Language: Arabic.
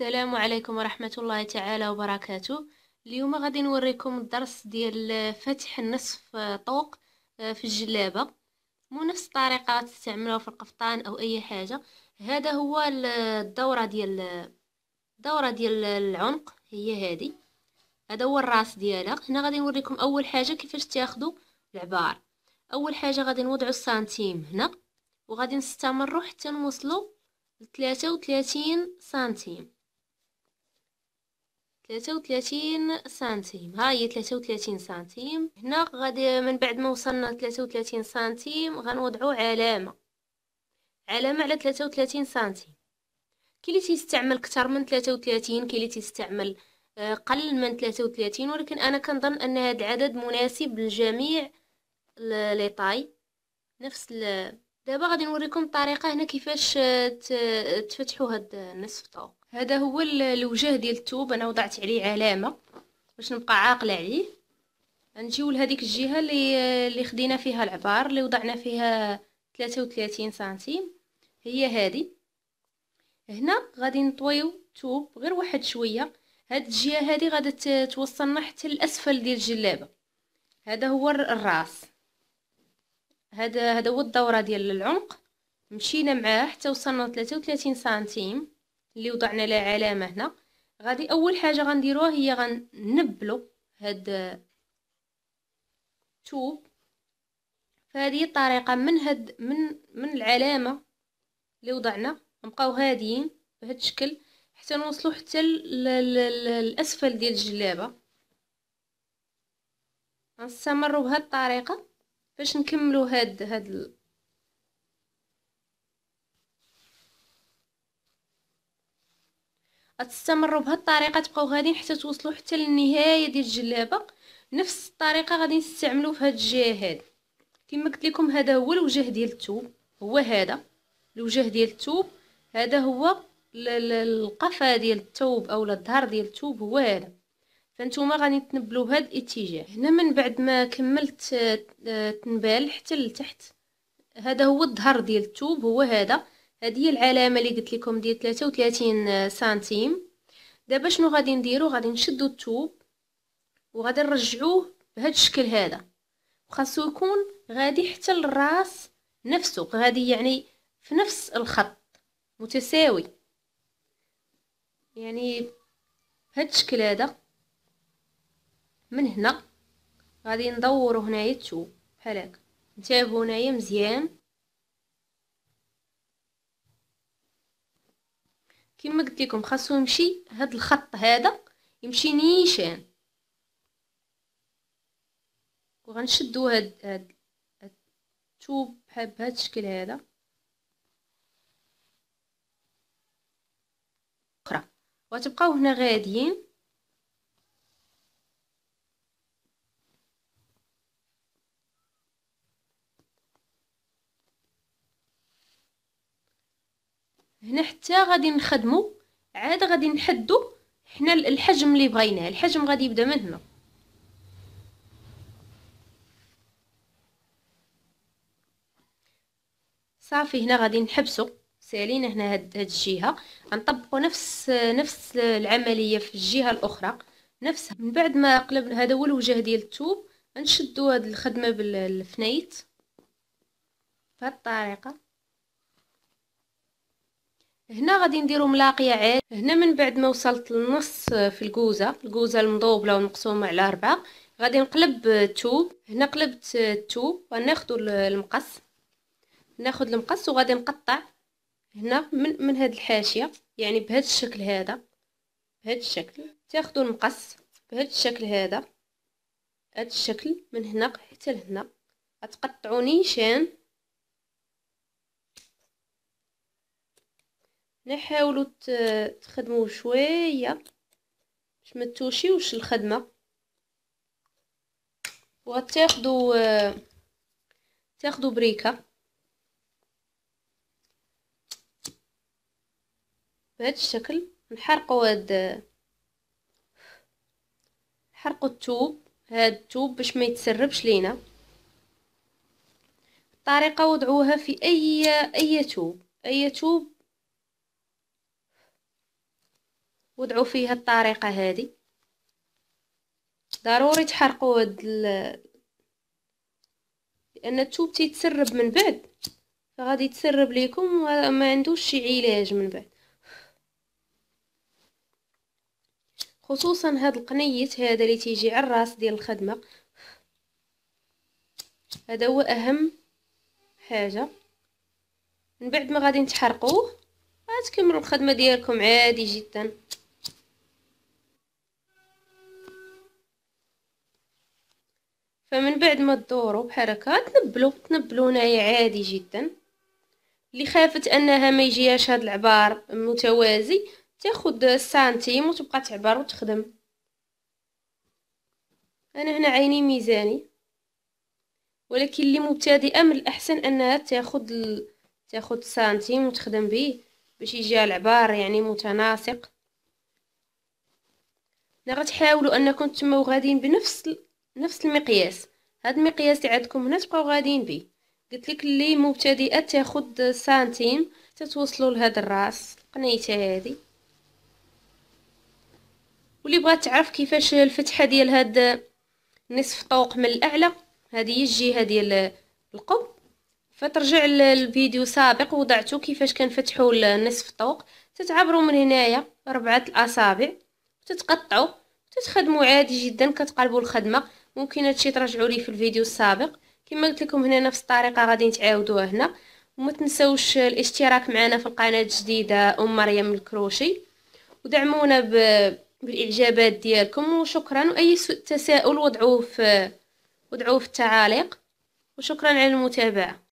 السلام عليكم ورحمة الله تعالى وبركاته اليوم غادي نوريكم الدرس ديال فتح نصف طوق آه، في الجلابة مو نفس الطريقة تستعملوها في القفطان أو أي حاجة هذا هو الدورة ديال الدورة ديال العنق هي هذه هذا هو الراس ديالها هنا غادي نوريكم أول حاجة كيفاش تاخدو العبار أول حاجة غادي نوضعو السنتيم هنا وغادي نستمرو حتى نوصلو لثلاثة وثلاثين سنتيم ثلاثة وثلاثين سنتيم هاي ثلاثة وثلاثين سنتيم هنا غادي من بعد ما وصلنا ثلاثة وثلاثين سنتيم غنوضعو علامة علامة على ثلاثة وثلاثين سنتيم كلي تيستعمل كتر من ثلاثة وثلاثين كلي تيستعمل آه، قل من ثلاثة وثلاثين ولكن أنا كنظن أن هذا العدد مناسب لجميع لي طاي نفس ال دابا غادي نوريكم الطريقه هنا كيفاش آه، آه، تفتحوا هاد النصف آه، طوق هذا هو الوجه ديال الثوب انا وضعت عليه علامه باش نبقى عاقله عليه غنجيو لهذيك الجهه اللي اللي خدينا فيها العبار اللي وضعنا فيها 33 سنتيم هي هذه هنا غادي نطويو الثوب غير واحد شويه هاد الجهه هذه غادي توصلنا حتى لاسفل ديال الجلابه هذا هو الراس هذا هذا هو الدوره ديال العمق مشينا معاه حتى وصلنا 33 سنتيم اللي وضعنا له علامه هنا غادي اول حاجه غنديروها هي غنبلو هاد توب فهذه الطريقه من هاد من من العلامه اللي وضعنا نبقاو هاديين بهذا الشكل حتى نوصلو حتى الاسفل ديال الجلابه غنستمروا بهاد الطريقه باش نكملو هاد هاد غتستمروا بهاد الطريقه تبقاو غاديين حتى توصلوا حتى للنهايه ديال الجلابه نفس الطريقه غادي نستعملوا في هاد الجهه هاد كما قلت لكم هذا هو الوجه ديال الثوب هو هذا الوجه ديال الثوب هذا هو القفا ديال الثوب او الظهر ديال الثوب هو هذا فانتوما غادي تنبلو بهذا الاتجاه هنا من بعد ما كملت آه، تنبال حتى لتحت هذا هو الظهر ديال الثوب هو هذا هذه هي العلامه اللي قلت لكم ديال 33 آه، سنتيم دابا شنو غادي نديرو غادي نشدو الثوب وغادي نرجعوه بهذا الشكل هذا وخاصو يكون غادي حتى للراس نفسه غادي يعني في نفس الخط متساوي يعني بهذا الشكل هذا من هنا غادي ندورو هنايا الثوب بحال هكا نتابعو هنايا مزيان كما قلت لكم خاصو يمشي هاد الخط هذا يمشي نيشان وغنشدو هاد هاد التوب بحال بهاد الشكل هذا اخرى وتبقاو هنا غاديين هنا حتى غادي نخدمو عاد غادي نحدو حنا الحجم اللي بغيناه الحجم غادي يبدا من هنا صافي هنا غادي نحبسو سالينا هنا هاد, هاد الجهه غنطبقو نفس نفس العمليه في الجهه الاخرى نفسها من بعد ما قلبنا هذا هو الوجه ديال الثوب غنشدو هاد الخدمه بالفنيت بهاد الطريقه هنا غادي نديرو ملاقيه عاد هنا من بعد ما وصلت للنص في الكوزه الكوزه المضوبله المقسومة على أربعة غادي نقلب الثوب هنا قلبت الثوب وناخذ المقص ناخذ المقص وغادي نقطع هنا من من هاد الحاشيه يعني بهذا الشكل هذا بهذا الشكل تاخذوا المقص بهذا الشكل هذا هذا الشكل من هنا حتى لهنا غتقطعوا نيشان نحاولوا تخدموا شويه باش ما توشيوش الخدمه وتاخذوا تاخذوا بريكه بهذا الشكل نحرقوا هاد نحرقوا الثوب هاد الثوب باش ما يتسربش لينا الطريقه وضعوها في اي اي ثوب اي ثوب وضعوا فيها الطريقه هذه ضروري تحرقوا هاد ال... لان التوب تيتسرب من بعد فغادي يتسرب ليكم وما عندوش شي علاج من بعد خصوصا هاد القنيت هذا اللي تيجي على الراس ديال الخدمه هذا هو اهم حاجه من بعد ما غادي تحرقوه غتكملوا الخدمه ديالكم عادي جدا فمن بعد ما تدوروا بحال هكا تنبلو تنبلو هنايا عادي جدا اللي خافت انها ما يجيهاش هاد العبار متوازي تاخد سنتيم وتبقى تعبر وتخدم انا هنا عيني ميزاني ولكن اللي مبتدئه من الاحسن انها تاخد ال... تاخد سنتيم وتخدم به باش يجي العبار يعني متناسق غتحاولوا انكم تما غاديين بنفس نفس المقياس هاد المقياس اللي عندكم هنا تبقاو غاديين به قلت لك اللي مبتدئه تاخد سنتيم تتوصلوا لهاد الراس قنيته هادي واللي بغات تعرف كيفاش الفتحه ديال هاد نصف طوق من الاعلى هذه هي الجهه ديال القب فترجع للفيديو سابق وضعته كيفاش كنفتحوا النصف طوق تتعبروا من هنايا اربعه الاصابع تتقطعوا تتخدموا عادي جدا كتقلبوا الخدمه ممكن هادشي تراجعوا لي في الفيديو السابق كما قلت لكم هنا نفس الطريقه غادي نتعاودوها هنا وما تنساوش الاشتراك معنا في القناه الجديده ام مريم الكروشي ودعمونا ب... بالاعجابات ديالكم وشكرا واي تساؤل وضعوه في وضعوه في التعاليق وشكرا على المتابعه